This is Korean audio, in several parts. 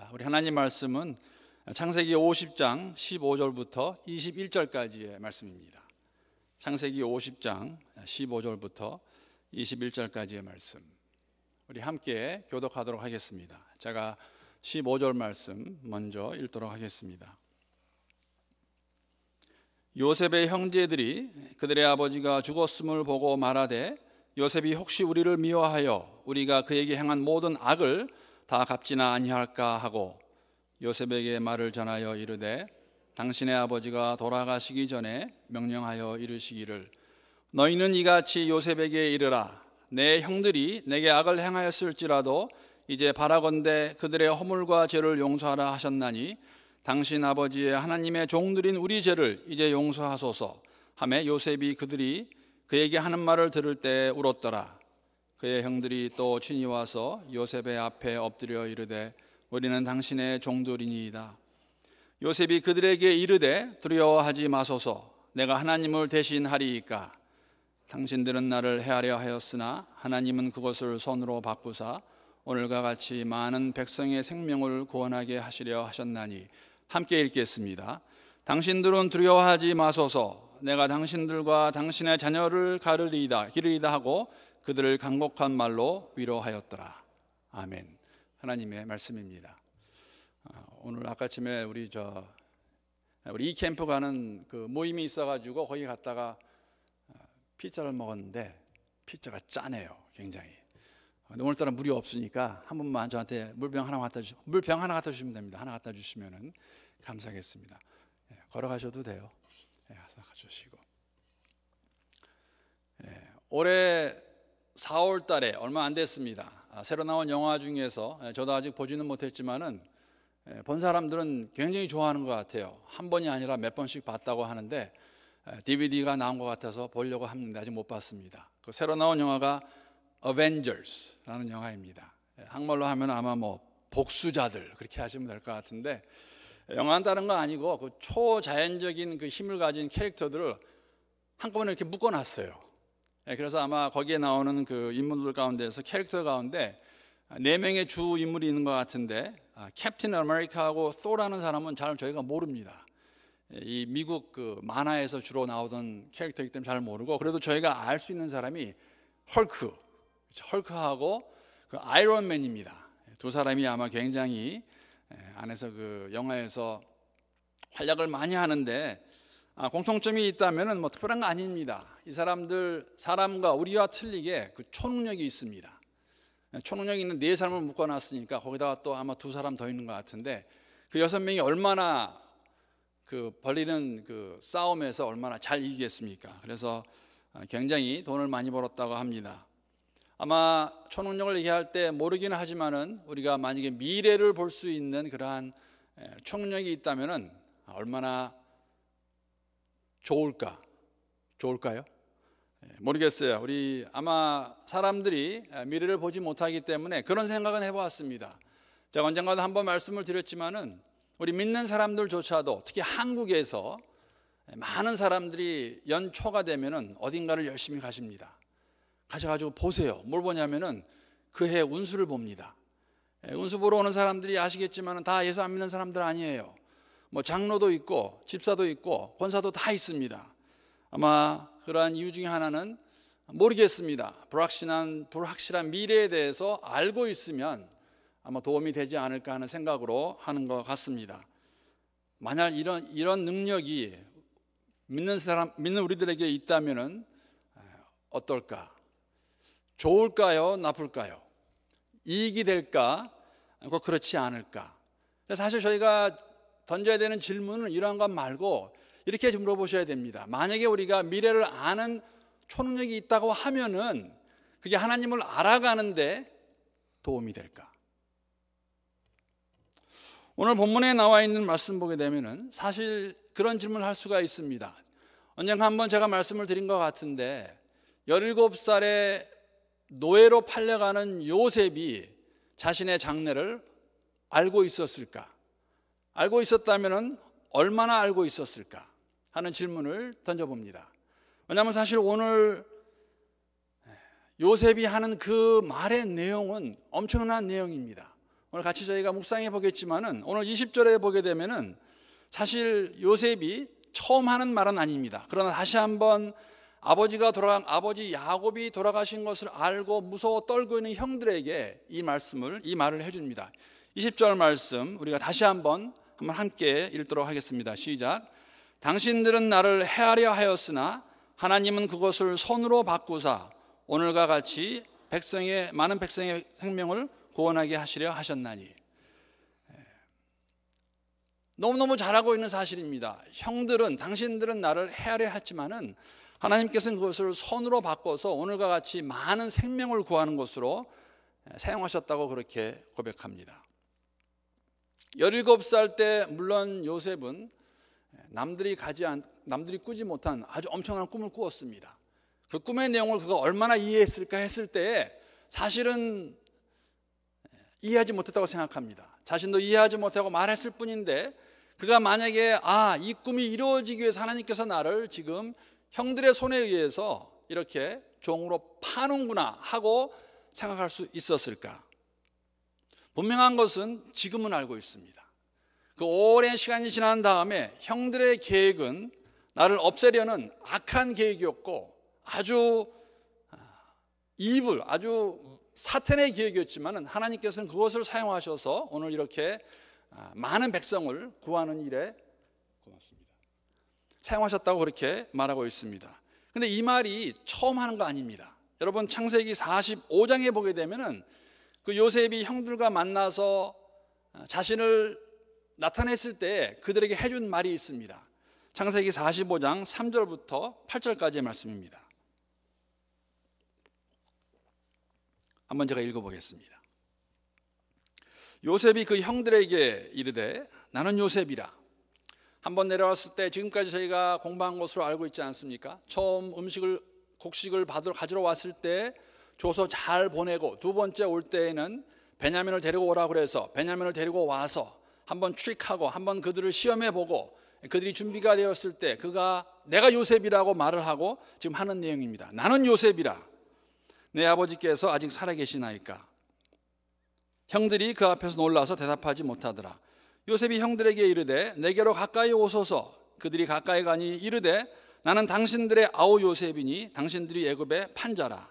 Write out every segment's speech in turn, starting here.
있습니다. 우리 하나님 말씀은 창세기 50장 15절부터 21절까지의 말씀입니다. 창세기 50장 15절부터 21절까지의 말씀. 우리 함께 교독하도록 하겠습니다. 제가 15절 말씀 먼저 읽도록 하겠습니다. 요셉의 형제들이 그들의 아버지가 죽었음을 보고 말하되 요셉이 혹시 우리를 미워하여 우리가 그에게 행한 모든 악을 다 갚지나 아니할까 하고 요셉에게 말을 전하여 이르되 당신의 아버지가 돌아가시기 전에 명령하여 이르시기를 너희는 이같이 요셉에게 이르라 내 형들이 내게 악을 행하였을지라도 이제 바라건대 그들의 허물과 죄를 용서하라 하셨나니 당신 아버지의 하나님의 종들인 우리 죄를 이제 용서하소서 하매 요셉이 그들이 그에게 하는 말을 들을 때 울었더라 그의 형들이 또 친히 와서 요셉의 앞에 엎드려 이르되 우리는 당신의 종들이니이다. 요셉이 그들에게 이르되 두려워하지 마소서 내가 하나님을 대신하리이까 당신들은 나를 해하려 하였으나 하나님은 그것을 손으로 바꾸사 오늘과 같이 많은 백성의 생명을 구원하게 하시려 하셨나니 함께 읽겠습니다. 당신들은 두려워하지 마소서 내가 당신들과 당신의 자녀를 가르리이다 기르리다 하고 그들을 간곡한 말로 위로하였더라. 아멘. 하나님의 말씀입니다. 아, 오늘 아까쯤에 우리 저 우리 이 캠프 가는 그 모임이 있어가지고 거기 갔다가 아, 피자를 먹었는데 피자가 짜네요, 굉장히. 오늘따라 물이 없으니까 한 분만 저한테 물병 하나 갖다 주 물병 하나 갖다 주시면 됩니다. 하나 갖다 주시면은 감사하겠습니다. 예, 걸어가셔도 돼요. 예, 가서 가주시고. 예, 올해 4월 달에 얼마 안 됐습니다. 아, 새로 나온 영화 중에서 예, 저도 아직 보지는 못했지만은 예, 본 사람들은 굉장히 좋아하는 것 같아요. 한 번이 아니라 몇 번씩 봤다고 하는데 DVD가 예, 나온 것 같아서 보려고 합니다. 아직 못 봤습니다. 그 새로 나온 영화가 Avengers라는 영화입니다. 한글로 하면 아마 뭐 복수자들 그렇게 하시면 될 것 같은데 영화는 다른 거 아니고 그 초자연적인 그 힘을 가진 캐릭터들을 한꺼번에 이렇게 묶어놨어요. 예, 그래서 아마 거기에 나오는 그 인물들 가운데서 캐릭터 가운데 네 명의 주 인물이 있는 것 같은데 캡틴 아메리카하고 소라는 사람은 잘 저희가 모릅니다. 예, 이 미국 그 만화에서 주로 나오던 캐릭터이기 때문에 잘 모르고 그래도 저희가 알 수 있는 사람이 헐크, 그렇죠? 헐크하고 그 아이론맨입니다. 예, 두 사람이 아마 굉장히 안에서 그 영화에서 활약을 많이 하는데 아, 공통점이 있다면은 뭐 특별한 거 아닙니다. 이 사람들 사람과 우리와 틀리게 그 초능력이 있습니다. 초능력이 있는 네 사람을 묶어놨으니까 거기다가 또 아마 두 사람 더 있는 것 같은데 그 여섯 명이 얼마나 그 벌리는 그 싸움에서 얼마나 잘 이기겠습니까? 그래서 어, 굉장히 돈을 많이 벌었다고 합니다. 아마 초능력을 얘기할 때 모르기는 하지만은 우리가 만약에 미래를 볼 수 있는 그러한 초능력이 있다면은 얼마나 좋을까? 좋을까요? 예, 모르겠어요. 우리 아마 사람들이 아, 미래를 보지 못하기 때문에 그런 생각은 해보았습니다. 제가 언젠가도 한번 말씀을 드렸지만은 우리 믿는 사람들조차도 특히 한국에서 예, 많은 사람들이 연초가 되면은 어딘가를 열심히 가십니다. 가셔가지고 보세요. 뭘 보냐면은 그해 운수를 봅니다. 예, 운수 보러 오는 사람들이 아시겠지만다 예수 안 믿는 사람들 아니에요. 뭐 장로도 있고 집사도 있고 권사도 다 있습니다. 아마 그러한 이유 중에 하나는 모르겠습니다. 불확실한, 불확실한 미래에 대해서 알고 있으면 아마 도움이 되지 않을까 하는 생각으로 하는 것 같습니다. 만약 이런, 이런 능력이 믿는 사람, 믿는 우리들에게 있다면 어떨까? 좋을까요? 나쁠까요? 이익이 될까? 그렇지 않을까? 사실 저희가 던져야 되는 질문은 이러한 것 말고 이렇게 물어보셔야 됩니다. 만약에 우리가 미래를 아는 초능력이 있다고 하면은 그게 하나님을 알아가는데 도움이 될까? 오늘 본문에 나와 있는 말씀 보게 되면은 사실 그런 질문을 할 수가 있습니다. 언젠가 한번 제가 말씀을 드린 것 같은데 17살에 노예로 팔려가는 요셉이 자신의 장래를 알고 있었을까? 알고 있었다면 얼마나 알고 있었을까? 하는 질문을 던져봅니다. 왜냐하면 사실 오늘 예, 요셉이 하는 그 말의 내용은 엄청난 내용입니다. 오늘 같이 저희가 묵상해 보겠지만은 오늘 20절에 보게 되면은 사실 요셉이 처음 하는 말은 아닙니다. 그러나 다시 한번 아버지가 돌아 아버지 야곱이 돌아가신 것을 알고 무서워 떨고 있는 형들에게 이 말씀을 이 말을 해 줍니다. 20절 말씀 우리가 다시 한번 한번 함께 읽도록 하겠습니다. 시작. 당신들은 나를 헤아려 하였으나 하나님은 그것을 손으로 바꾸사 오늘과 같이 백성의 많은 백성의 생명을 구원하게 하시려 하셨나니 예. 너무너무 잘하고 있는 사실입니다. 형들은 당신들은 나를 헤아려 했지만은 하나님께서는 그것을 손으로 바꿔서 오늘과 같이 많은 생명을 구하는 것으로 예, 사용하셨다고 그렇게 고백합니다. 17살 때 물론 요셉은 남들이 가지 않, 남들이 꾸지 못한 아주 엄청난 꿈을 꾸었습니다. 그 꿈의 내용을 그가 얼마나 이해했을까 했을 때 사실은 이해하지 못했다고 생각합니다. 자신도 이해하지 못하고 말했을 뿐인데 그가 만약에 아, 이 꿈이 이루어지기 위해서 하나님께서 나를 지금 형들의 손에 의해서 이렇게 종으로 파는구나 하고 생각할 수 있었을까? 분명한 것은 지금은 알고 있습니다. 그 오랜 시간이 지난 다음에 형들의 계획은 나를 없애려는 악한 계획이었고 아주 아, 이불 아주 사탄의 계획이었지만 하나님께서는 그것을 사용하셔서 오늘 이렇게 아, 많은 백성을 구하는 일에 고맙습니다. 사용하셨다고 그렇게 말하고 있습니다. 근데 이 말이 처음 하는 거 아닙니다. 여러분 창세기 45장에 보게 되면은 그 요셉이 형들과 만나서 아, 자신을 나타냈을 때 그들에게 해준 말이 있습니다. 창세기 45장 3절부터 8절까지의 말씀입니다. 한번 제가 읽어보겠습니다. 요셉이 그 형들에게 이르되 나는 요셉이라. 한번 내려왔을 때 지금까지 저희가 공부한 것으로 알고 있지 않습니까? 처음 음식을 곡식을 받으러 가지러 왔을 때 줘서 잘 보내고 두 번째 올 때에는 베냐민을 데리고 오라 그래서 베냐민을 데리고 와서 한번 트릭하고 한번 그들을 시험해 보고 그들이 준비가 되었을 때 그가 내가 요셉이라고 말을 하고 지금 하는 내용입니다. 나는 요셉이라. 내 아버지께서 아직 살아계시나이까. 형들이 그 앞에서 놀라서 대답하지 못하더라. 요셉이 형들에게 이르되 내게로 가까이 오소서. 그들이 가까이 가니 이르되 나는 당신들의 아우 요셉이니 당신들이 애굽의 판자라.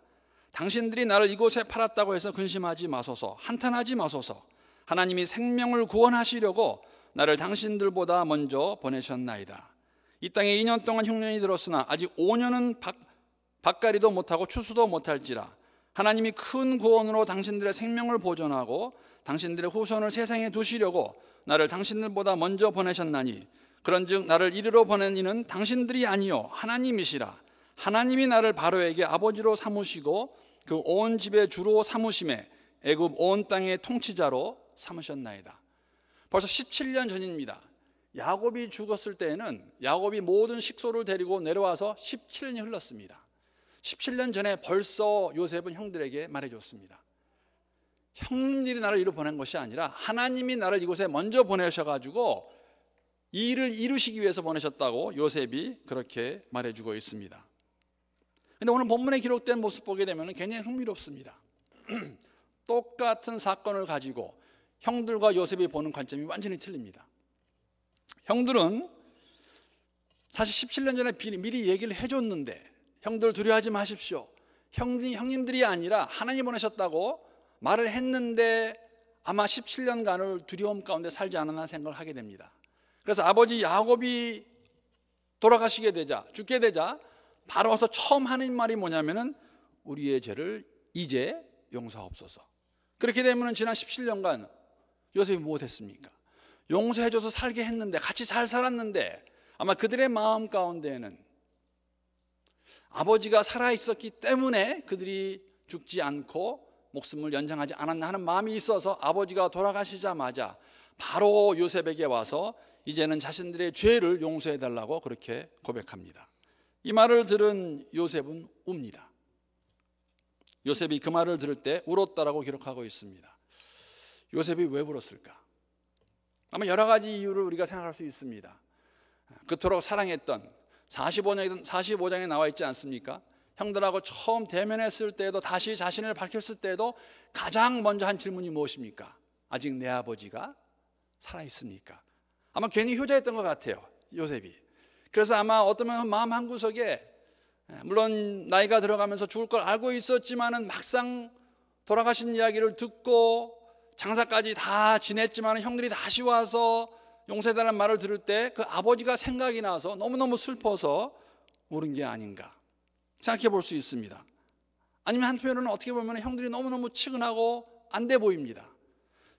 당신들이 나를 이곳에 팔았다고 해서 근심하지 마소서. 한탄하지 마소서. 하나님이 생명을 구원하시려고 나를 당신들보다 먼저 보내셨나이다. 이 땅에 2년 동안 흉년이 들었으나 아직 5년은 박, 박가리도 못하고 추수도 못할지라 하나님이 큰 구원으로 당신들의 생명을 보존하고 당신들의 후손을 세상에 두시려고 나를 당신들보다 먼저 보내셨나니 그런즉 나를 이리로 보낸 이는 당신들이 아니요 하나님이시라 하나님이 나를 바로에게 아버지로 삼으시고 그 온 집의 주로 삼으심에 애굽 온 땅의 통치자로 삼으셨나이다. 벌써 17년 전입니다. 야곱이 죽었을 때에는 야곱이 모든 식소를 데리고 내려와서 17년이 흘렀습니다. 17년 전에 벌써 요셉은 형들에게 말해줬습니다. 형님들이 나를 이로 보낸 것이 아니라 하나님이 나를 이곳에 먼저 보내셔가지고 이 일을 이루시기 위해서 보내셨다고 요셉이 그렇게 말해주고 있습니다. 근데 오늘 본문에 기록된 모습 보게 되면 굉장히 흥미롭습니다. 똑같은 사건을 가지고 형들과 요셉이 보는 관점이 완전히 틀립니다. 형들은 사실 17년 전에 미리 얘기를 해줬는데 형들 두려워하지 마십시오. 형님, 형님들이 아니라 하나님 보내셨다고 말을 했는데 아마 17년간을 두려움 가운데 살지 않았나 생각을 하게 됩니다. 그래서 아버지 야곱이 돌아가시게 되자, 죽게 되자 바로 와서 처음 하는 말이 뭐냐면은 우리의 죄를 이제 용서하옵소서. 그렇게 되면 지난 17년간 요셉이 무엇했습니까? 뭐 용서해줘서 살게 했는데 같이 잘 살았는데 아마 그들의 마음 가운데에는 아버지가 살아있었기 때문에 그들이 죽지 않고 목숨을 연장하지 않았나 하는 마음이 있어서 아버지가 돌아가시자마자 바로 요셉에게 와서 이제는 자신들의 죄를 용서해달라고 그렇게 고백합니다. 이 말을 들은 요셉은 웁니다. 요셉이 그 말을 들을 때 울었다라고 기록하고 있습니다. 요셉이 왜 울었을까? 아마 여러 가지 이유를 우리가 생각할 수 있습니다. 그토록 사랑했던 4 5장 45장에 나와 있지 않습니까? 형들하고 처음 대면했을 때도 다시 자신을 밝혔을 때도 가장 먼저 한 질문이 무엇입니까? 아직 내 아버지가 살아있습니까? 아마 괜히 효자였던 것 같아요. 요셉이. 그래서 아마 어떠면 그 마음 한 구석에 예, 물론 나이가 들어가면서 죽을 걸 알고 있었지만은 막상 돌아가신 이야기를 듣고 장사까지 다 지냈지만 형들이 다시 와서 용서해달라는 말을 들을 때 그 아버지가 생각이 나서 너무너무 슬퍼서 울은 게 아닌가 생각해 볼 수 있습니다. 아니면 한편으로는 어떻게 보면 형들이 너무너무 치근하고안 돼 보입니다.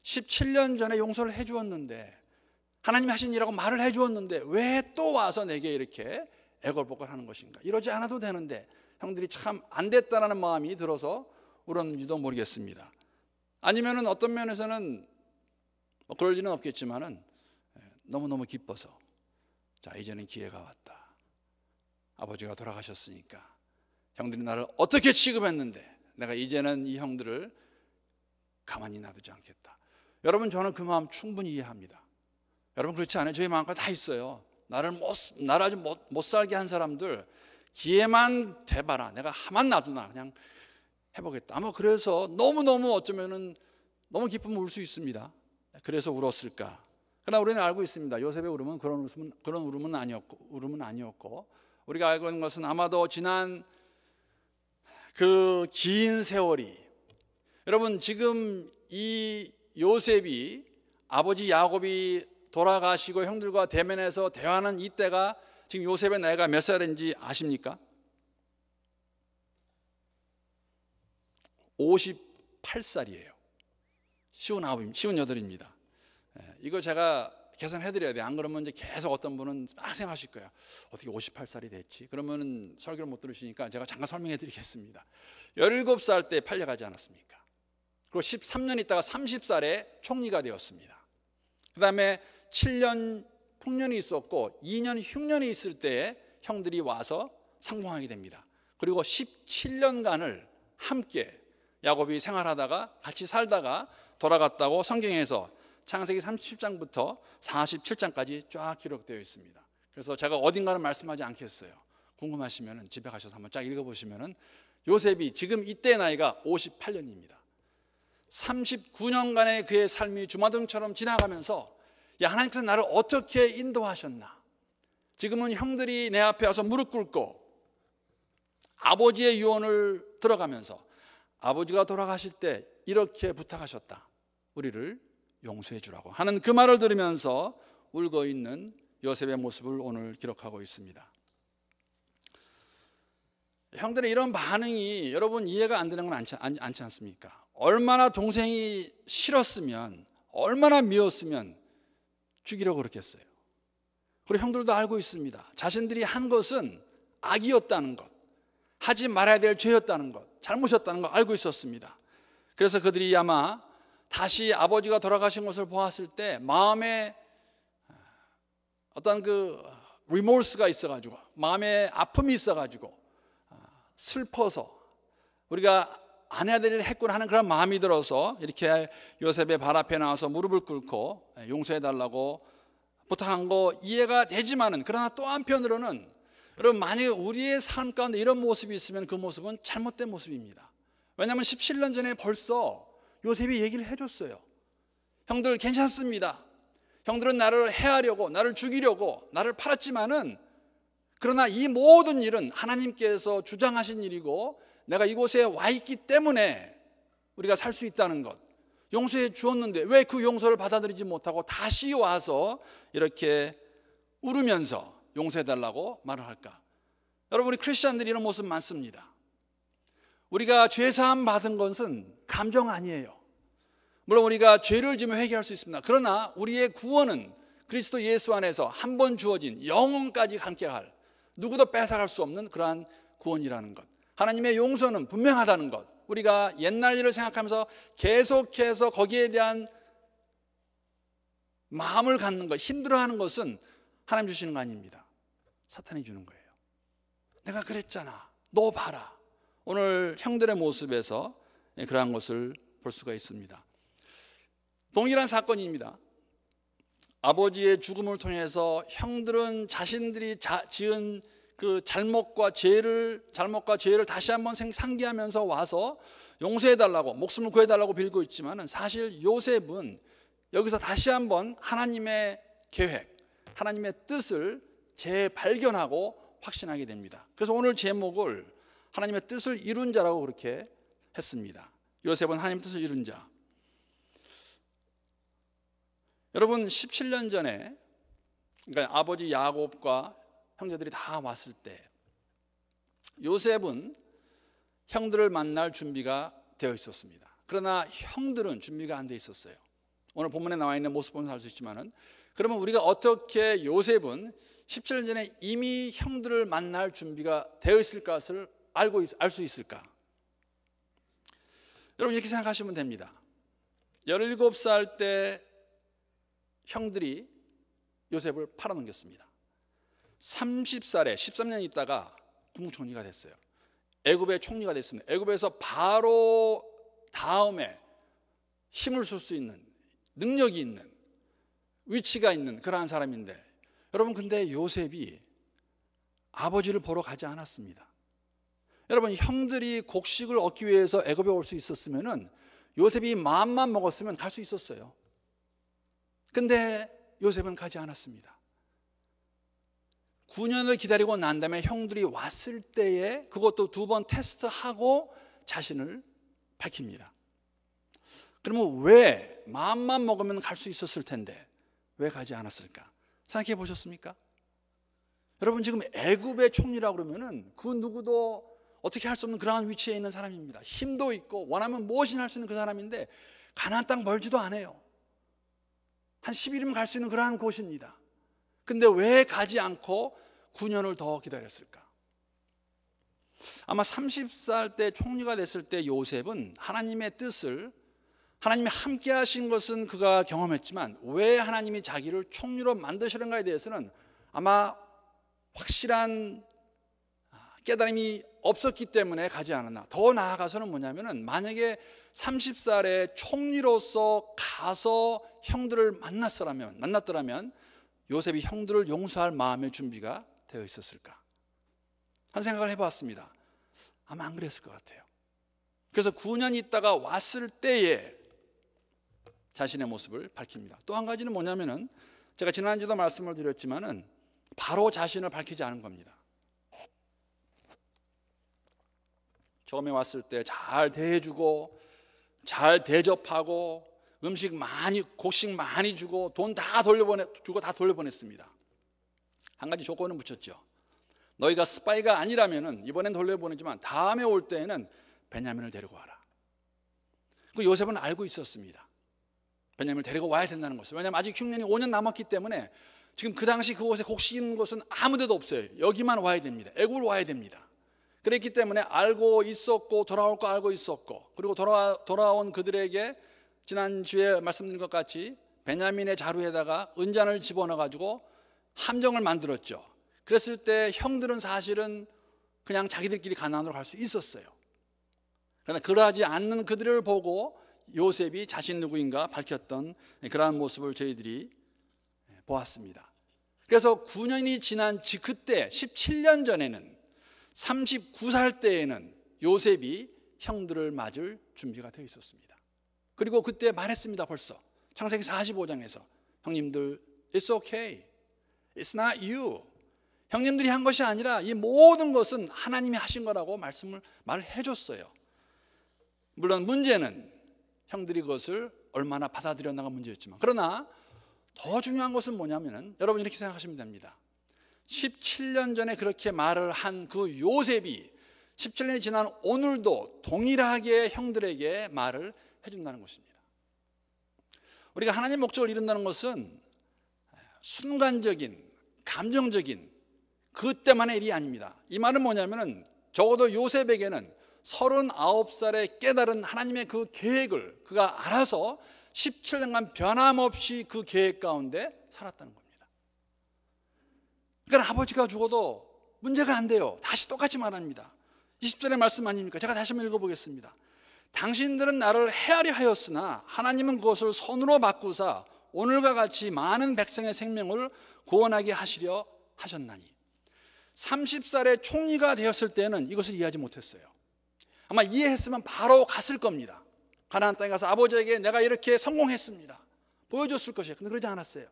17년 전에 용서를 해 주었는데 하나님 하신 일이라고 말을 해 주었는데 왜 또 와서 내게 이렇게 애걸복걸 하는 것인가? 이러지 않아도 되는데 형들이 참 안 됐다라는 마음이 들어서 울었는지도 모르겠습니다. 아니면은 어떤 면에서는 뭐 그럴 리는 없겠지만은 예, 너무너무 기뻐서 자, 이제는 기회가 왔다. 아버지가 돌아가셨으니까 형들이 나를 어떻게 취급했는데 내가 이제는 이 형들을 가만히 놔두지 않겠다. 여러분 저는 그 마음 충분히 이해합니다. 여러분 그렇지 않아요? 저희 마음과 다 있어요. 나를 못 나를 아주 못, 못 살게 한 사람들 기회만 대봐라. 내가 하만 놔두나 그냥 해보겠다. 아마 그래서 너무너무 어쩌면은 너무 기쁨을 울 수 있습니다. 그래서 울었을까? 그러나 우리는 알고 있습니다. 요셉의 울음은 그런 울음은, 그런 울음은 아니었고, 울음은 아니었고, 우리가 알고 있는 것은 아마도 지난 그 긴 세월이, 여러분, 지금 이 요셉이 아버지 야곱이 돌아가시고 형들과 대면해서 대화하는 이때가 지금 요셉의 나이가 몇 살인지 아십니까? 58살이에요. 59, 58입니다. 이거 제가 계산해드려야 돼. 안 그러면 이제 계속 어떤 분은 막 생각하실 거야. 어떻게 58살이 됐지? 그러면 설교를 못 들으시니까 제가 잠깐 설명해 드리겠습니다. 17살 때 팔려가지 않았습니까? 그리고 13년 있다가 30살에 총리가 되었습니다. 그 다음에 7년 풍년이 있었고 2년 흉년이 있을 때 형들이 와서 상봉하게 됩니다. 그리고 17년간을 함께 야곱이 생활하다가 같이 살다가 돌아갔다고 성경에서 창세기 30장부터 47장까지 쫙 기록되어 있습니다. 그래서 제가 어딘가를 말씀하지 않겠어요. 궁금하시면 집에 가셔서 한번 쫙 읽어보시면 요셉이 지금 이때 나이가 58년입니다. 39년간의 그의 삶이 주마등처럼 지나가면서 야, 하나님께서 나를 어떻게 인도하셨나? 지금은 형들이 내 앞에 와서 무릎 꿇고 아버지의 유언을 들어가면서 아버지가 돌아가실 때 이렇게 부탁하셨다. 우리를 용서해 주라고 하는 그 말을 들으면서 울고 있는 요셉의 모습을 오늘 기록하고 있습니다. 형들의 이런 반응이 여러분 이해가 안 되는 건 않지, 않지 않습니까? 얼마나 동생이 싫었으면, 얼마나 미웠으면 죽이려고 그렇겠어요. 그리고 형들도 알고 있습니다. 자신들이 한 것은 악이었다는 것. 하지 말아야 될 죄였다는 것, 잘못이었다는 걸 알고 있었습니다. 그래서 그들이 아마 다시 아버지가 돌아가신 것을 보았을 때 마음에 어, 어떤 그 리몰스가 있어가지고 마음에 아픔이 있어가지고 어, 슬퍼서 우리가 안 해야 될 일을 했구나 하는 그런 마음이 들어서 이렇게 요셉의 발 앞에 나와서 무릎을 꿇고 예, 용서해달라고 부탁한 거 이해가 되지만은 그러나 또 한편으로는 여러분 만약에 우리의 삶 가운데 이런 모습이 있으면 그 모습은 잘못된 모습입니다. 왜냐하면 17년 전에 벌써 요셉이 얘기를 해줬어요. 형들 괜찮습니다. 형들은 나를 해하려고 나를 죽이려고 나를 팔았지만은 그러나 이 모든 일은 하나님께서 주장하신 일이고 내가 이곳에 와 있기 때문에 우리가 살 수 있다는 것 용서해 주었는데 왜 그 용서를 받아들이지 못하고 다시 와서 이렇게 울으면서 용서해달라고 말을 할까? 여러분, 우리 크리스천들이 이런 모습 많습니다. 우리가 죄사함 받은 것은 감정 아니에요. 물론 우리가 죄를 지면 회개할 수 있습니다. 그러나 우리의 구원은 그리스도 예수 안에서 한 번 주어진 영혼까지 함께할 누구도 뺏어갈 수 없는 그러한 구원이라는 것. 하나님의 용서는 분명하다는 것. 우리가 옛날 일을 생각하면서 계속해서 거기에 대한 마음을 갖는 것, 힘들어하는 것은 하나님 주시는 거 아닙니다. 사탄이 주는 거예요. 내가 그랬잖아. 너 봐라. 오늘 형들의 모습에서 그러한 것을 볼 수가 있습니다. 동일한 사건입니다. 아버지의 죽음을 통해서 형들은 자신들이 자, 지은 그 잘못과 죄를 잘못과 죄를 다시 한번 상기하면서 와서 용서해 달라고 목숨을 구해 달라고 빌고 있지만 사실 요셉은 여기서 다시 한번 하나님의 계획, 하나님의 뜻을 재발견하고 확신하게 됩니다. 그래서 오늘 제목을 하나님의 뜻을 이룬 자라고 그렇게 했습니다. 요셉은 하나님의 뜻을 이룬 자. 여러분 17년 전에 그러니까 아버지 야곱과 형제들이 다 왔을 때 요셉은 형들을 만날 준비가 되어 있었습니다. 그러나 형들은 준비가 안 되어 있었어요. 오늘 본문에 나와 있는 모습 보면서 알수 있지만은 그러면 우리가 어떻게 요셉은 17년 전에 이미 형들을 만날 준비가 되어 있을 것을 알고 알 수 있을까? 여러분 이렇게 생각하시면 됩니다. 17살 때 형들이 요셉을 팔아넘겼습니다. 30살에 13년 있다가 국무총리가 됐어요. 애굽의 총리가 됐습니다. 애굽에서 바로 다음에 힘을 쓸 수 있는 능력이 있는 위치가 있는 그러한 사람인데 여러분 근데 요셉이 아버지를 보러 가지 않았습니다. 여러분 형들이 곡식을 얻기 위해서 애굽에 올 수 있었으면은 요셉이 마음만 먹었으면 갈 수 있었어요. 근데 요셉은 가지 않았습니다. 9년을 기다리고 난 다음에 형들이 왔을 때에 그것도 두 번 테스트하고 자신을 밝힙니다. 그러면 왜 마음만 먹으면 갈 수 있었을 텐데 왜 가지 않았을까? 생각해 보셨습니까? 여러분 지금 애굽의 총리라고 그러면은 그 누구도 어떻게 할 수 없는 그러한 위치에 있는 사람입니다. 힘도 있고 원하면 무엇이나 할수 있는 그 사람인데 가나안 땅 멀지도 않아요. 한 10일이면 갈 수 있는 그러한 곳입니다. 근데 왜 가지 않고 9년을 더 기다렸을까? 아마 30살 때 총리가 됐을 때 요셉은 하나님의 뜻을 하나님이 함께 하신 것은 그가 경험했지만 왜 하나님이 자기를 총리로 만드시는가에 대해서는 아마 확실한 아, 깨달음이 없었기 때문에 가지 않았나. 더 나아가서는 뭐냐면은 만약에 30살에 총리로서 가서 형들을 만났더라면, 만났더라면 요셉이 형들을 용서할 마음의 준비가 되어 있었을까? 한 생각을 해봤습니다. 아마 안 그랬을 것 같아요. 그래서 9년 있다가 왔을 때에 자신의 모습을 밝힙니다. 또 한 가지는 뭐냐면은 제가 지난주도 말씀을 드렸지만은 바로 자신을 밝히지 않은 겁니다. 처음에 왔을 때 잘 대해주고 잘 대접하고 음식 많이 곡식 많이 주고 돈 다 돌려보내 주고 다 돌려보냈습니다. 한 가지 조건은 붙였죠. 너희가 스파이가 아니라면은 이번엔 돌려보내지만 다음에 올 때에는 베냐민을 데리고 와라. 그 요셉은 알고 있었습니다. 베냐민을 데리고 와야 된다는 것을 왜냐하면 아직 흉년이 5년 남았기 때문에 지금 그 당시 그곳에 곡식인 곳은 아무데도 없어요. 여기만 와야 됩니다. 애굽으로 와야 됩니다. 그랬기 때문에 알고 있었고 돌아올 거 알고 있었고 그리고 돌아 돌아온 그들에게 지난 주에 말씀드린 것 같이 베냐민의 자루에다가 은잔을 집어넣어 가지고 함정을 만들었죠. 그랬을 때 형들은 사실은 그냥 자기들끼리 가난으로 갈 수 있었어요. 그러나 그러하지 않는 그들을 보고 요셉이 자신 누구인가 밝혔던 그러한 모습을 저희들이 보았습니다. 그래서 9년이 지난 그때 17년 전에는 39살 때에는 요셉이 형들을 맞을 준비가 되어 있었습니다. 그리고 그때 말했습니다 벌써 창세기 45장에서 형님들 it's okay. It's not you. 형님들이 한 것이 아니라 이 모든 것은 하나님이 하신 거라고 말씀을 말해 줬어요. 물론 문제는 형들이 그것을 얼마나 받아들였나가 문제였지만 그러나 더 중요한 것은 뭐냐면은 여러분 이렇게 생각하시면 됩니다. 17년 전에 그렇게 말을 한 그 요셉이 17년이 지난 오늘도 동일하게 형들에게 말을 해준다는 것입니다. 우리가 하나님 목적을 이룬다는 것은 순간적인, 감정적인 그때만의 일이 아닙니다. 이 말은 뭐냐면은 적어도 요셉에게는 3 9 살에 깨달은 하나님의 그 계획을 그가 알아서 17년간 변함없이 그 계획 가운데 살았다는 겁니다. 그러니까 아버지가 죽어도 문제가 안 돼요. 다시 똑같이 말합니다. 20절의 말씀 아닙니까? 제가 다시 한번 읽어보겠습니다. 당신들은 나를 헤아려 하였으나 하나님은 그것을 손으로 바꾸사 오늘과 같이 많은 백성의 생명을 구원하게 하시려 하셨나니. 30살의 총리가 되었을 때는 이것을 이해하지 못했어요. 아마 이해했으면 바로 갔을 겁니다. 가나안 땅에 가서 아버지에게 내가 이렇게 성공했습니다. 보여줬을 것이에요. 근데 그러지 않았어요.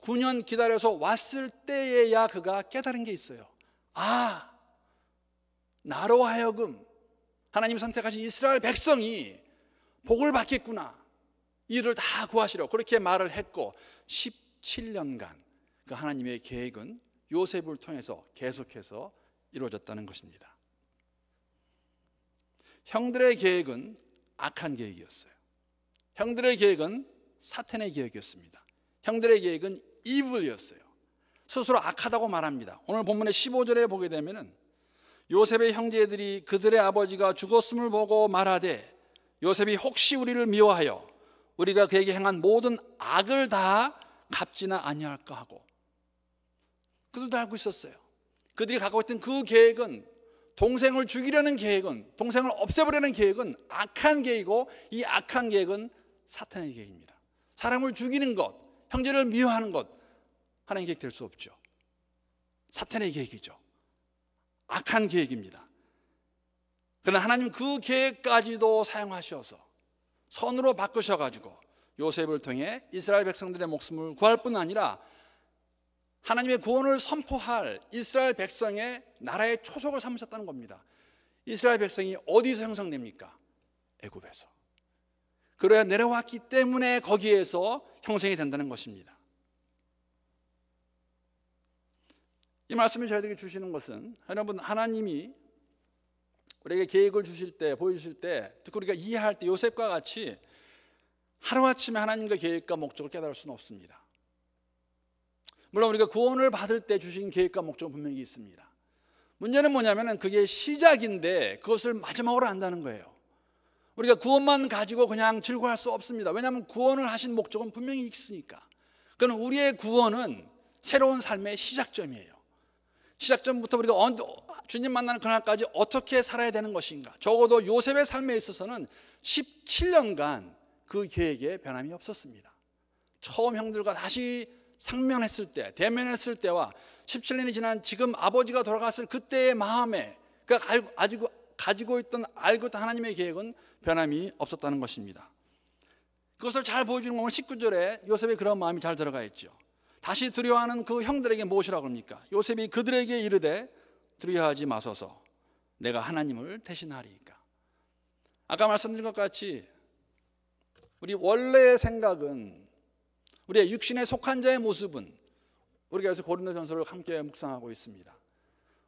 9년 기다려서 왔을 때에야 그가 깨달은 게 있어요. 아, 나로 하여금 하나님 선택하신 이스라엘 백성이 복을 받겠구나. 이를 다 구하시려. 그렇게 말을 했고, 17년간 그 하나님의 계획은 요셉을 통해서 계속해서 이루어졌다는 것입니다. 형들의 계획은 악한 계획이었어요. 형들의 계획은 사탄의 계획이었습니다. 형들의 계획은 이불이었어요. 스스로 악하다고 말합니다. 오늘 본문의 15절에 보게 되면은 요셉의 형제들이 그들의 아버지가 죽었음을 보고 말하되 요셉이 혹시 우리를 미워하여 우리가 그에게 행한 모든 악을 다 갚지나 아니할까 하고 그들도 알고 있었어요. 그들이 갖고 있던 그 계획은 동생을 죽이려는 계획은 동생을 없애버리는 계획은 악한 계획이고 이 악한 계획은 사탄의 계획입니다. 사람을 죽이는 것, 형제를 미워하는 것 하나님 계획 될 수 없죠. 사탄의 계획이죠. 악한 계획입니다. 그러나 하나님 그 계획까지도 사용하셔서 선으로 바꾸셔 가지고 요셉을 통해 이스라엘 백성들의 목숨을 구할 뿐 아니라 하나님의 구원을 선포할 이스라엘 백성의 나라의 초석을 삼으셨다는 겁니다. 이스라엘 백성이 어디서 형성됩니까? 애굽에서. 그래야 내려왔기 때문에 거기에서 형성이 된다는 것입니다. 이 말씀이 저희들에게 주시는 것은 여러분 하나님이 우리에게 계획을 주실 때 보여주실 때 특히 우리가 이해할 때 요셉과 같이 하루아침에 하나님과 계획과 목적을 깨달을 수는 없습니다. 물론 우리가 구원을 받을 때 주신 계획과 목적은 분명히 있습니다. 문제는 뭐냐면 그게 시작인데 그것을 마지막으로 한다는 거예요. 우리가 구원만 가지고 그냥 즐거워할 수 없습니다. 왜냐하면 구원을 하신 목적은 분명히 있으니까. 그는 우리의 구원은 새로운 삶의 시작점이에요. 시작점부터 우리가 주님 만나는 그날까지 어떻게 살아야 되는 것인가. 적어도 요셉의 삶에 있어서는 17년간 그 계획에 변함이 없었습니다. 처음 형들과 다시 상면했을 때, 대면했을 때와 17년이 지난 지금 아버지가 돌아갔을 그때의 마음에 그그러 가지고, 있던 알고 있던 하나님의 계획은 변함이 없었다는 것입니다. 그것을 잘 보여주는 오늘 19절에 요셉의 그런 마음이 잘 들어가 있죠. 다시 두려워하는 그 형들에게 무엇이라고 합니까? 요셉이 그들에게 이르되 두려워하지 마소서 내가 하나님을 대신하리이까. 아까 말씀드린 것 같이 우리 원래의 생각은 우리의 육신에 속한 자의 모습은 우리가 여기서 고린도전서를 함께 묵상하고 있습니다.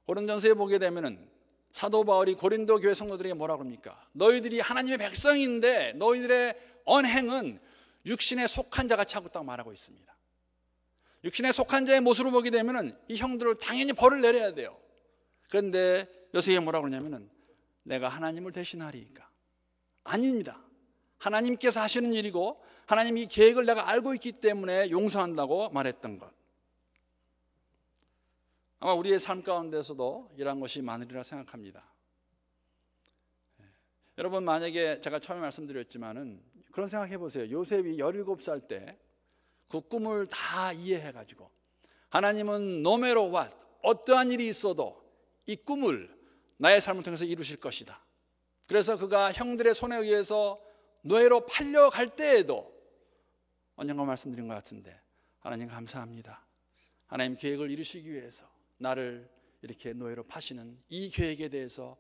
고린도전서에 보게 되면은 사도 바울이 고린도 교회 성도들에게 뭐라고 합니까? 너희들이 하나님의 백성인데 너희들의 언행은 육신에 속한 자 같이 하고 말하고 있습니다. 육신에 속한 자의 모습으 보게 되면은 이 형들을 당연히 벌을 내려야 돼요. 그런데 요셉이 뭐라고 그러냐면은 내가 하나님을 대신하리이까. 아닙니다. 하나님께서 하시는 일이고 하나님 이 계획을 내가 알고 있기 때문에 용서한다고 말했던 것. 아마 우리의 삶 가운데서도 이러 것이 많으리라 생각합니다. 예. 여러분 만약에 제가 처음에 말씀드렸지만은 그런 생각해 보세요. 요셉이 17살 때 그 꿈을 다 이해해 가지고 하나님은 노메로 왓 어떠한 일이 있어도 이 꿈을 나의 삶을 통해서 이루실 것이다. 그래서 그가 형들의 손에 의해서 노예로 팔려갈 때에도 언젠가 말씀드린 것 같은데 하나님 감사합니다. 하나님 계획을 이루시기 위해서 나를 이렇게 노예로 파시는 이 계획에 대해서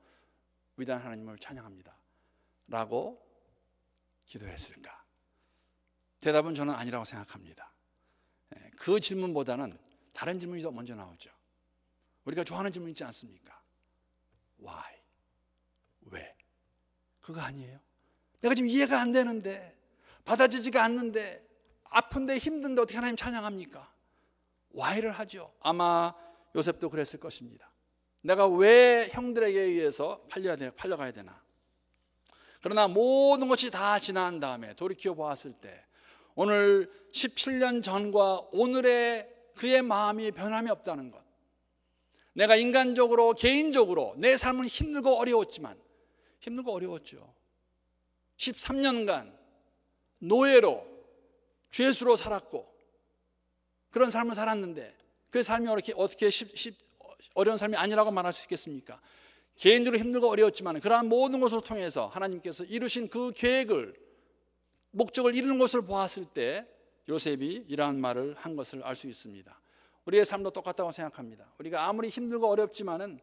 위대한 하나님을 찬양합니다. 라고 기도했을까? 대답은 저는 아니라고 생각합니다. 예, 그 질문보다는 다른 질문이 더 먼저 나오죠. 우리가 좋아하는 질문 있지 않습니까? Why? 왜? 그거 아니에요. 내가 지금 이해가 안 되는데, 받아지지가 않는데, 아픈데 힘든데 어떻게 하나님 찬양합니까? 와해를 하죠. 아마 요셉도 그랬을 것입니다. 내가 왜 형들에게 의해서 팔려야 되, 팔려가야 되나? 그러나 모든 것이 다 지난 다음에 돌이켜 보았을 때 오늘 17년 전과 오늘의 그의 마음이 변함이 없다는 것. 내가 인간적으로, 개인적으로 내 삶은 힘들고 어려웠지만 힘들고 어려웠죠. 13년간 노예로 죄수로 살았고 그런 삶을 살았는데 그 삶이 어떻게, 어떻게 쉽, 쉽, 어려운 삶이 아니라고 말할 수 있겠습니까? 개인적으로 힘들고 어려웠지만 그러한 모든 것을 통해서 하나님께서 이루신 그 계획을 목적을 이루는 것을 보았을 때 요셉이 이러한 말을 한 것을 알 수 있습니다. 우리의 삶도 똑같다고 생각합니다. 우리가 아무리 힘들고 어렵지만은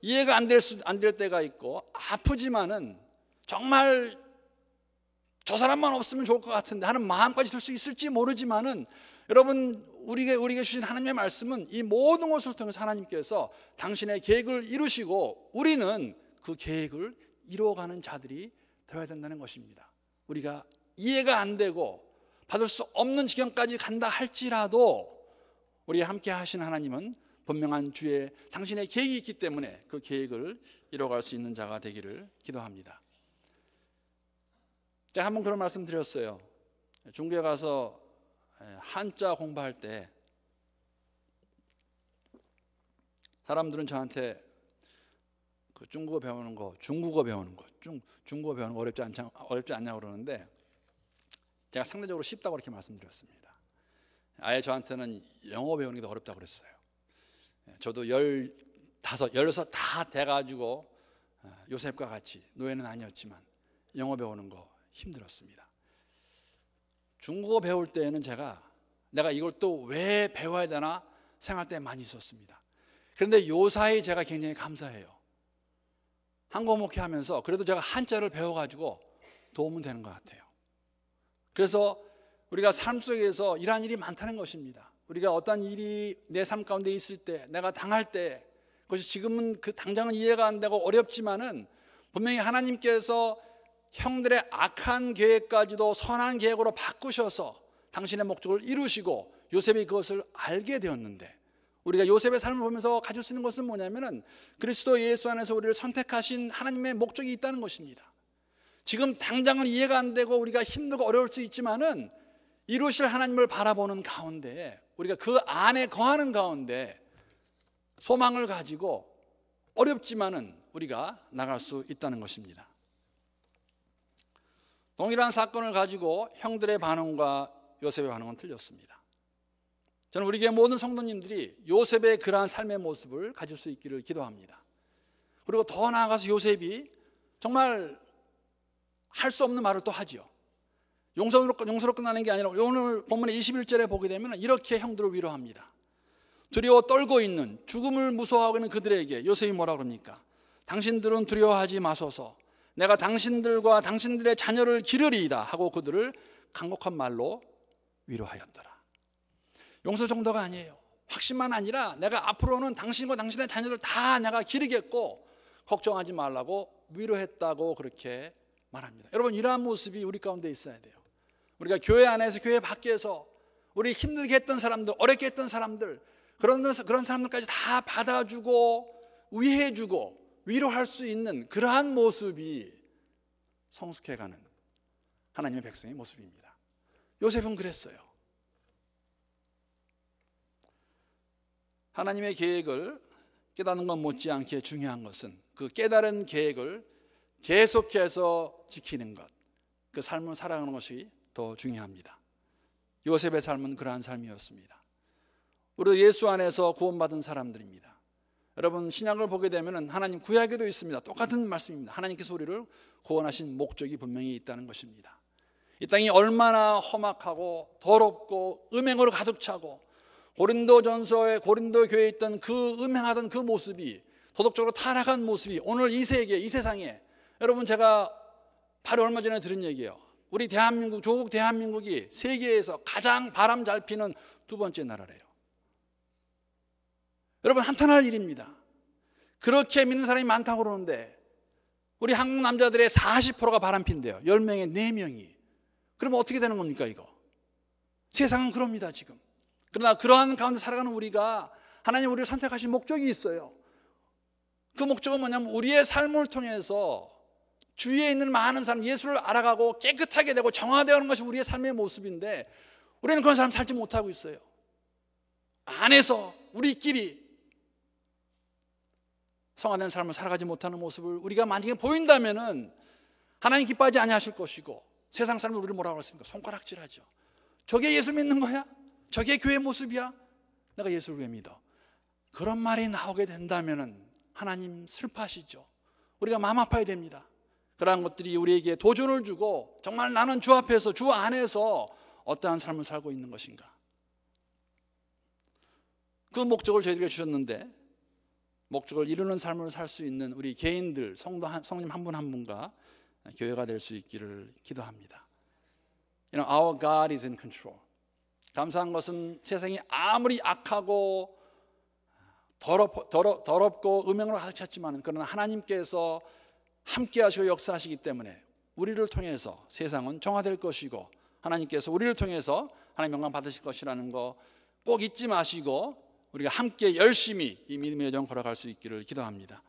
이해가 안될안될 때가 있고 아프지만은 정말 저 사람만 없으면 좋을 것 같은데 하는 마음까지 들 수 있을지 모르지만은 여러분 우리에게 우리에게 주신 하나님의 말씀은 이 모든 것을 통해서 하나님께서 당신의 계획을 이루시고 우리는 그 계획을 이루어가는 자들이 되어야 된다는 것입니다. 우리가 이해가 안 되고 받을 수 없는 지경까지 간다 할지라도 우리 함께 하신 하나님은 분명한 주의 당신의 계획이 있기 때문에 그 계획을 이루어갈수 있는 자가 되기를 기도합니다. 제가 한 번 그런 말씀 드렸어요. 중국에 가서 한자 공부할 때 사람들은 저한테 그 중국어 배우는 거, 중국어 배우는 거, 중, 중국어 배우는 거 어렵지 않냐, 어렵지 않냐고 그러는데 제가 상대적으로 쉽다고 그렇게 말씀드렸습니다. 아예 저한테는 영어 배우는 게 더 어렵다고 그랬어요. 저도 열 다섯, 열여섯 다 돼가지고 어, 요셉과 같이 노예는 아니었지만 영어 배우는 거 힘들었습니다. 중국어 배울 때에는 제가 내가 이걸 또 왜 배워야 되나 생각할 때 많이 있었습니다. 그런데 요사이 제가 굉장히 감사해요. 한국목회 하면서 그래도 제가 한자를 배워가지고 도움은 되는 것 같아요. 그래서 우리가 삶 속에서 이러한 일이 많다는 것입니다. 우리가 어떤 일이 내 삶 가운데 있을 때, 내가 당할 때, 그것이 지금은 그 당장은 이해가 안 되고 어렵지만은 분명히 하나님께서 형들의 악한 계획까지도 선한 계획으로 바꾸셔서 당신의 목적을 이루시고 요셉이 그것을 알게 되었는데 우리가 요셉의 삶을 보면서 가질 수 있는 것은 뭐냐면은 그리스도 예수 안에서 우리를 선택하신 하나님의 목적이 있다는 것입니다. 지금 당장은 이해가 안 되고 우리가 힘들고 어려울 수 있지만은 이루실 하나님을 바라보는 가운데 우리가 그 안에 거하는 가운데 소망을 가지고 어렵지만은 우리가 나갈 수 있다는 것입니다. 동일한 사건을 가지고 형들의 반응과 요셉의 반응은 틀렸습니다. 저는 우리 교회 모든 성도님들이 요셉의 그러한 삶의 모습을 가질 수 있기를 기도합니다. 그리고 더 나아가서 요셉이 정말 할 수 없는 말을 또 하지요. 용서로, 용서로 끝나는 게 아니라 오늘 본문의 21절에 보게 되면 이렇게 형들을 위로합니다. 두려워 떨고 있는 죽음을 무서워하고 있는 그들에게 요셉이 뭐라 그럽니까? 당신들은 두려워하지 마소서 내가 당신들과 당신들의 자녀를 기르리이다 하고 그들을 강곡한 말로 위로하였더라. 용서 정도가 아니에요. 확신만 아니라 내가 앞으로는 당신과 당신의 자녀를 다 내가 기르겠고 걱정하지 말라고 위로했다고 그렇게 말합니다. 여러분 이러한 모습이 우리 가운데 있어야 돼요. 우리가 교회 안에서 교회 밖에서 우리 힘들게 했던 사람들, 어렵게 했던 사람들 그런 그런 사람들까지 다 받아주고 위해주고 위로할 수 있는 그러한 모습이 성숙해가는 하나님의 백성의 모습입니다. 요셉은 그랬어요. 하나님의 계획을 깨닫는 건 못지않게 중요한 것은 그 깨달은 계획을 계속해서 지키는 것, 그 삶을 살아가는 것이 더 중요합니다. 요셉의 삶은 그러한 삶이었습니다. 우리 예수 안에서 구원받은 사람들입니다. 여러분 신약을 보게 되면 하나님 구약에도 있습니다. 똑같은 말씀입니다. 하나님께서 우리를 구원하신 목적이 분명히 있다는 것입니다. 이 땅이 얼마나 험악하고 더럽고 음행으로 가득 차고 고린도전서에 고린도 교회에 있던 그 음행하던 그 모습이 도덕적으로 타락한 모습이 오늘 이 세계 이 세상에 여러분 제가 바로 얼마 전에 들은 얘기예요. 우리 대한민국 조국 대한민국이 세계에서 가장 바람 잘 피는 두 번째 나라래요. 여러분 한탄할 일입니다. 그렇게 믿는 사람이 많다고 그러는데 우리 한국 남자들의 40%가 바람핀대요. 10명에 4명이. 그럼 어떻게 되는 겁니까, 이거? 세상은 그럽니다, 지금. 그러나 그러한 가운데 살아가는 우리가 하나님 우리를 선택하신 목적이 있어요. 그 목적은 뭐냐면 우리의 삶을 통해서 주위에 있는 많은 사람, 예수를 알아가고 깨끗하게 되고 정화되어가는 것이 우리의 삶의 모습인데 우리는 그런 사람 살지 못하고 있어요. 안에서 우리끼리 성화된 삶을 살아가지 못하는 모습을 우리가 만약에 보인다면은 하나님 기뻐하지 아니하실 것이고 세상 사람들 우리를 뭐라고 했습니까? 손가락질하죠. 저게 예수 믿는 거야? 저게 교회 모습이야? 내가 예수를 왜 믿어? 그런 말이 나오게 된다면은 하나님 슬퍼하시죠. 우리가 마음 아파야 됩니다. 그러한 것들이 우리에게 도전을 주고 정말 나는 주 앞에서 주 안에서 어떠한 삶을 살고 있는 것인가? 그 목적을 저희들에게 주셨는데 목적을 이루는 삶을 살 수 있는 우리 개인들, 성도 한, 성님 한 분 한 분과 교회가 될 수 있기를 기도합니다. You know, our God is in control. 감사한 것은 세상이 아무리 악하고 더럽, 더럽, 더럽고 음행으로 가득 찼지만 그러나 하나님께서 함께 하시고 역사하시기 때문에 우리를 통해서 세상은 정화될 것이고 하나님께서 우리를 통해서 하나님 영광 받으실 것이라는 거 꼭 잊지 마시고 우리가 함께 열심히 이 믿음의 여정 걸어갈 수 있기를 기도합니다.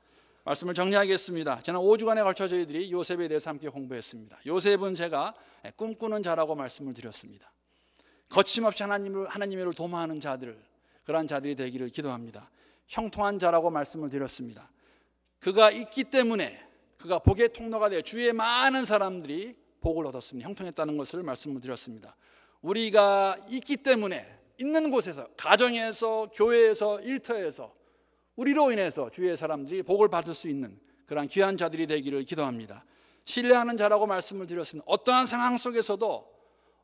말씀을 정리하겠습니다. 지난 5주간에 걸쳐 저희들이 요셉에 대해서 함께 공부했습니다. 요셉은 제가 꿈꾸는 자라고 말씀을 드렸습니다. 거침없이 하나님을 하나님을 도모하는 자들 그러한 자들이 되기를 기도합니다. 형통한 자라고 말씀을 드렸습니다. 그가 있기 때문에 그가 복의 통로가 되어 주위에 많은 사람들이 복을 얻었습니다. 형통했다는 것을 말씀을 드렸습니다. 우리가 있기 때문에 있는 곳에서 가정에서 교회에서 일터에서 우리로 인해서 주위의 사람들이 복을 받을 수 있는 그러한 귀한 자들이 되기를 기도합니다. 신뢰하는 자라고 말씀을 드렸습니다. 어떠한 상황 속에서도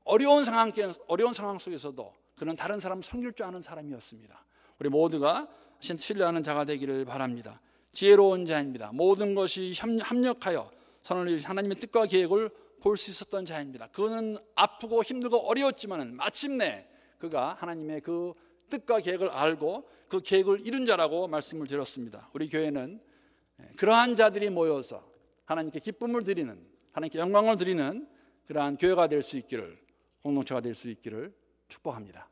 어려운 상황 어려운 상황 속에서도 그는 다른 사람 섬길 줄 아는 사람이었습니다. 우리 모두가 신뢰하는 자가 되기를 바랍니다. 지혜로운 자입니다. 모든 것이 협력하여 선을 위해 하나님의 뜻과 계획을 볼 수 있었던 자입니다. 그는 아프고 힘들고 어려웠지만 마침내 그가 하나님의 그 뜻과 계획을 알고 그 계획을 이룬 자라고 말씀을 드렸습니다. 우리 교회는 예, 그러한 자들이 모여서 하나님께 기쁨을 드리는 하나님께 영광을 드리는 그러한 교회가 될 수 있기를 공동체가 될 수 있기를 축복합니다.